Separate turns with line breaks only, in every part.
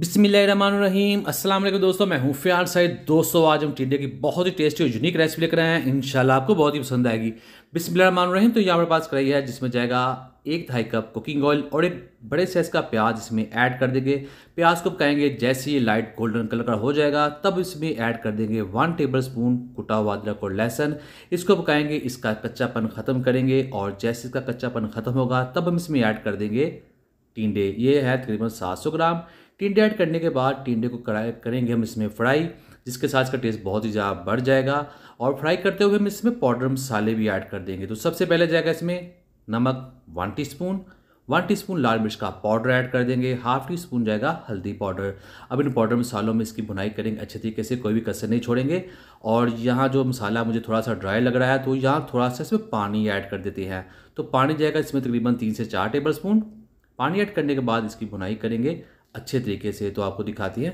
बिसमीम अस्सलाम वालेकुम दोस्तों मैं हूँ फ्यार सईद दोस्तों आज हम टिंडे की बहुत ही टेस्टी और यूनिक रेसिपी लेकर आए हैं इंशाल्लाह आपको बहुत ही पसंद आएगी बिसमीम तो यहाँ हमारे पास कढ़ाई है जिसमें जाएगा एक ढाई कप कुकिंग ऑयल और एक बड़े साइज का प्याज इसमें ऐड कर देंगे प्याज को पकाएंगे जैसे ही लाइट गोल्डन कलर का हो जाएगा तब इसमें ऐड कर देंगे वन टेबल स्पून कुटा हुआ अदरक और लहसुन इसको पकाएंगे इसका कच्चापन ख़त्म करेंगे और जैसे इसका कच्चापन ख़त्म होगा तब हम इसमें ऐड कर देंगे टिंडे ये है तकरीबन सात ग्राम टिंडे ऐड करने के बाद टिंडे को कड़ाई करेंगे हम इसमें फ्राई जिसके साथ इसका टेस्ट बहुत ही ज़्यादा बढ़ जाएगा और फ्राई करते हुए हम इसमें पाउडर मसाले भी ऐड कर देंगे तो सबसे पहले जाएगा इसमें नमक वन टीस्पून वन टीस्पून लाल मिर्च का पाउडर ऐड कर देंगे हाफ टी स्पून जाएगा हल्दी पाउडर अब इन पाउडर मसालों में इसकी बुनाई करेंगे अच्छे तरीके से कोई भी कसर नहीं छोड़ेंगे और यहाँ जो मसाला मुझे थोड़ा सा ड्राई लग रहा है तो यहाँ थोड़ा सा इसमें पानी ऐड कर देते हैं तो पानी जाएगा इसमें तकरीबन तीन से चार टेबल स्पून पानी ऐड करने के बाद इसकी बुनाई करेंगे अच्छे तरीके से तो आपको दिखाती है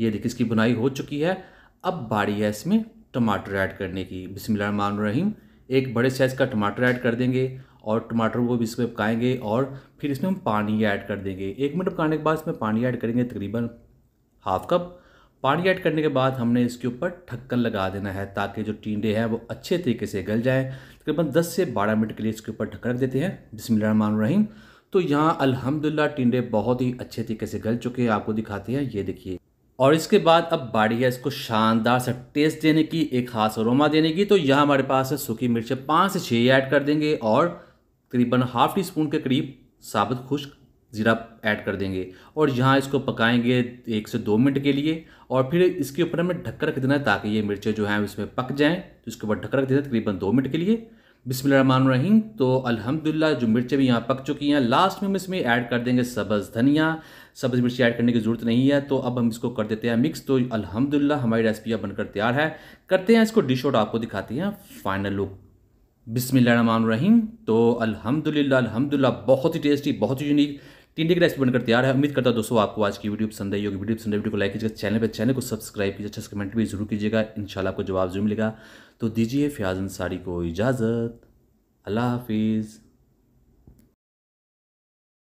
ये देखिए इसकी बुनाई हो चुकी है अब बारी है इसमें टमाटर ऐड करने की बिस्मिल्लाहमान रहीम एक बड़े साइज़ का टमाटर ऐड कर देंगे और टमाटर को भी इसमें पकाएंगे और फिर इसमें हम पानी ऐड कर देंगे एक मिनट पकाने के बाद इसमें पानी ऐड करेंगे तकरीबन हाफ कप पानी ऐड करने के बाद हमने इसके ऊपर ढक्कन लगा देना है ताकि जो टीडे हैं वो अच्छे तरीके से गल जाएँ तकरीबन दस से बारह मिनट के लिए इसके ऊपर ढक्कन रख देते हैं बिसमीम तो यहाँ अल्हम्दुलिल्लाह टिंडे बहुत ही अच्छे तरीके से गल चुके हैं आपको दिखाते हैं ये देखिए और इसके बाद अब बाड़ी है इसको शानदार सा टेस्ट देने की एक खास अरोमा देने की तो यहाँ हमारे पास है सूखी मिर्चें पाँच से छः ऐड कर देंगे और करीबन हाफ टी स्पून के करीब साबुत खुश्क ज़ीरा ऐड कर देंगे और यहाँ इसको पकाएंगे एक से दो मिनट के लिए और फिर इसके ऊपर हमें ढक्कर रख देना है ताकि ये मिर्चें जो हैं उसमें पक जाएं तो इसके ऊपर ढक्कर रख देना तकरीबन दो मिनट के लिए बिसमीम तो अल्हम्दुलिल्लाह जो मिर्चें भी यहाँ पक चुकी हैं लास्ट में हम इसमें ऐड कर देंगे सब्ज़ धनिया सब्ज़ मिर्ची ऐड करने की ज़रूरत नहीं है तो अब हम इसको कर देते हैं मिक्स तो अल्हम्दुलिल्लाह हमारी रेसिपी अब बनकर तैयार है करते हैं इसको डिश आउट आपको दिखाती हैं फाइनल लुक रहीम तो अल्हम्दुलिल्लाह अल्हम्दुलिल्लाह बहुत ही टेस्टी बहुत ही यूनिक तीन डिग्री रेसिपी बनकर तैयार है उम्मीद करता दोस्तों आपको आज की वीडियो पसंद आई होगी वीडियो पसंद वीडियो को लाइक कीजिएगा चैनल पर चैनल को सब्सक्राइब कीजिए अच्छा कमेंट भी जरूर कीजिएगा इंशाल्लाह आपको जवाब जरूर मिलेगा तो दीजिए फ्याज अंसारी को इजाज़त अल्लाह हाफिज़